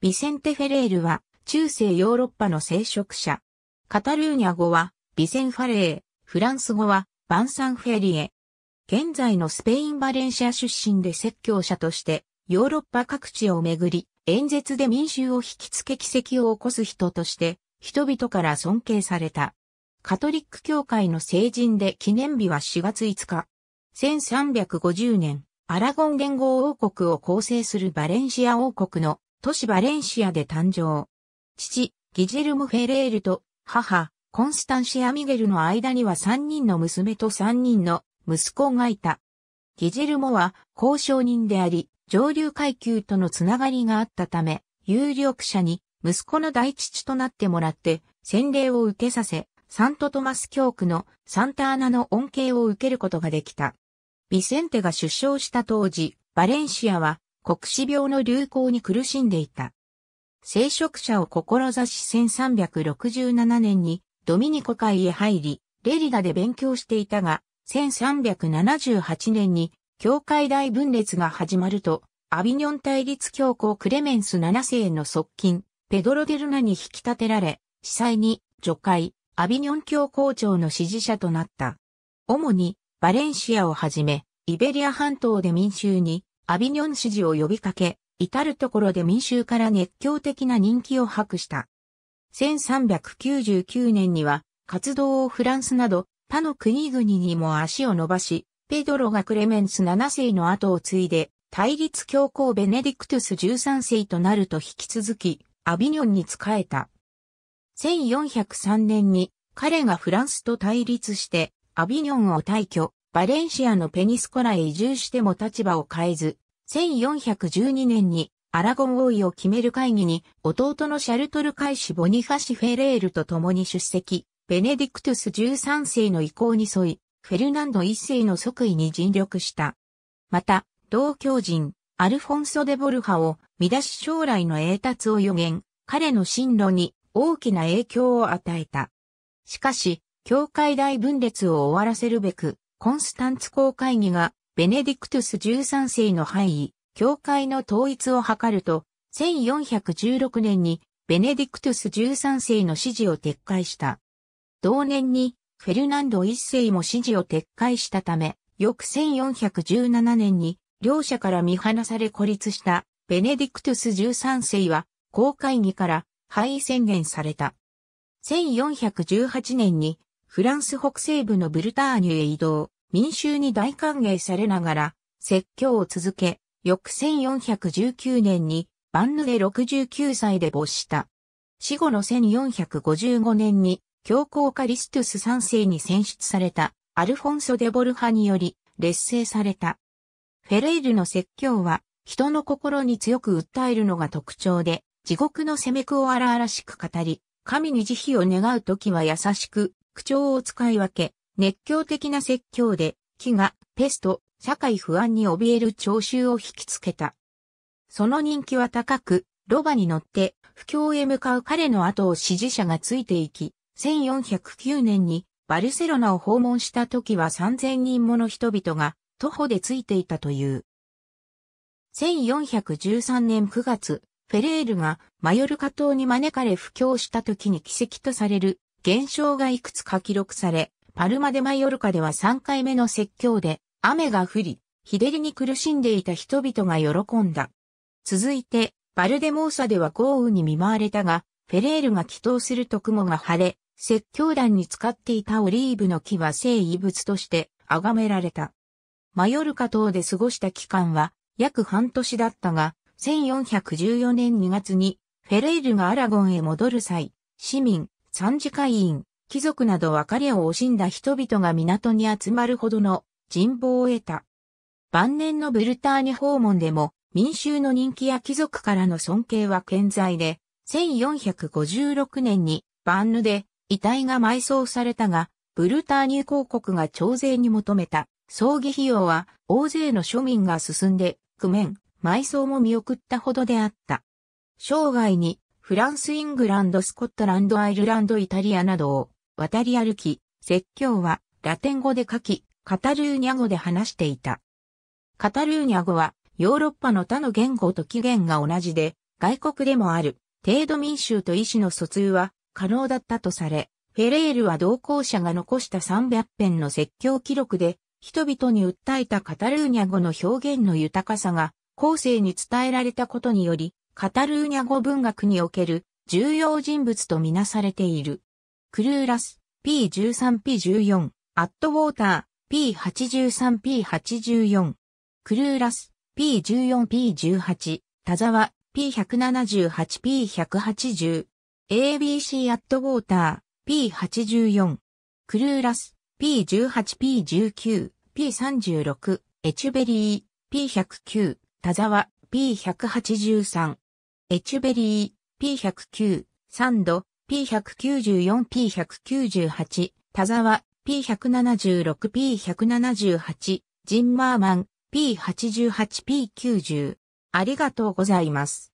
ビセンテ・フェレールは中世ヨーロッパの聖職者。カタルーニャ語はビセンファレー、フランス語はバンサンフェリエ。現在のスペイン・バレンシア出身で説教者としてヨーロッパ各地をめぐり演説で民衆を引きつけ奇跡を起こす人として人々から尊敬された。カトリック教会の聖人で記念日は4月5日。1350年、アラゴン連合王国を構成するバレンシア王国の都市バレンシアで誕生。父、ギジェルム・フェレールと母、コンスタンシア・ミゲルの間には3人の娘と3人の息子がいた。ギジェルモは交渉人であり、上流階級とのつながりがあったため、有力者に息子の大父となってもらって、洗礼を受けさせ、サントトマス教区のサンタアナの恩恵を受けることができた。ビセンテが出生した当時、バレンシアは国死病の流行に苦しんでいた。聖職者を志し1367年にドミニコ会へ入り、レリダで勉強していたが、1378年に教会大分裂が始まると、アビニョン対立教皇クレメンス7世の側近、ペドロ・デルナに引き立てられ、司祭に除会、アビニョン教皇庁の支持者となった。主にバレンシアをはじめ、イベリア半島で民衆にアビニョン支持を呼びかけ、至るところで民衆から熱狂的な人気を博した。1399年には、活動をフランスなど、他の国々にも足を伸ばし、ペドロがクレメンス7世の後を継いで、対立教皇ベネディクトゥス13世となると引き続き、アビニョンに仕えた。1403年に彼がフランスと対立して、アビニョンを退去、バレンシアのペニスコラへ移住しても立場を変えず、1412年にアラゴン王位を決める会議に弟のシャルトル海士ボニファシ・フェレールと共に出席、ベネディクトゥス13世の意向に沿い、フェルナンド1世の即位に尽力した。また、同教人、アルフォンソ・デ・ボルハを見出し将来の栄達を予言、彼の進路に大きな影響を与えた。しかし、教会大分裂を終わらせるべく、コンスタンツ公会議がベネディクトゥス13世の範囲、教会の統一を図ると、1416年にベネディクトゥス13世の指示を撤回した。同年にフェルナンド1世も指示を撤回したため、翌1417年に両者から見放され孤立したベネディクトゥス13世は公会議から廃位宣言された。1418年にフランス北西部のブルターニュへ移動、民衆に大歓迎されながら、説教を続け、翌1419年に、バンヌで69歳で没した。死後の1455年に、教皇カリストゥス3世に選出された、アルフォンソ・デ・ボルハにより、劣勢された。フェレイルの説教は、人の心に強く訴えるのが特徴で、地獄の攻めくを荒々しく語り、神に慈悲を願う時は優しく、口調を使い分け、熱狂的な説教で、飢餓、ペスト、社会不安に怯える聴衆を引きつけた。その人気は高く、ロバに乗って、不況へ向かう彼の後を支持者がついていき、1409年にバルセロナを訪問した時は3000人もの人々が徒歩でついていたという。1413年9月、フェレールがマヨルカ島に招かれ布教した時に奇跡とされる現象がいくつか記録され、パルマデマヨルカでは3回目の説教で雨が降り、日照りに苦しんでいた人々が喜んだ。続いて、バルデモーサでは豪雨に見舞われたが、フェレールが祈祷すると雲が晴れ、説教団に使っていたオリーブの木は聖遺物として崇められた。マヨルカ島で過ごした期間は約半年だったが、1414年2月にフェレールがアラゴンへ戻る際、市民、三次会員、貴族など別れを惜しんだ人々が港に集まるほどの人望を得た。晩年のブルターニュ訪問でも民衆の人気や貴族からの尊敬は健在で、1456年にバンヌで遺体が埋葬されたが、ブルターニュ公国が徴税に求めた葬儀費用は大勢の庶民が進んで、工面、埋葬も見送ったほどであった。生涯にフランス、イングランド、スコットランド、アイルランド、イタリアなどを渡り歩き、説教はラテン語で書き、カタルーニャ語で話していた。カタルーニャ語はヨーロッパの他の言語と起源が同じで、外国でもある程度民衆と意思の疎通は可能だったとされ、フェレールは同行者が残した300編の説教記録で、人々に訴えたカタルーニャ語の表現の豊かさが、後世に伝えられたことにより、カタルーニャ語文学における重要人物とみなされている。クルーラス、P13P14、アットウォーター、P83P84。クルーラス、P14P18、田沢、P178P180。ABC アットウォーター、P84。クルーラス、P18P19、P36、エチュベリー、P109、田沢、P183。エチュベリー、P109、サンド、P194、P198、田沢、P176、P178、ジンマーマン、P88、P90。ありがとうございます。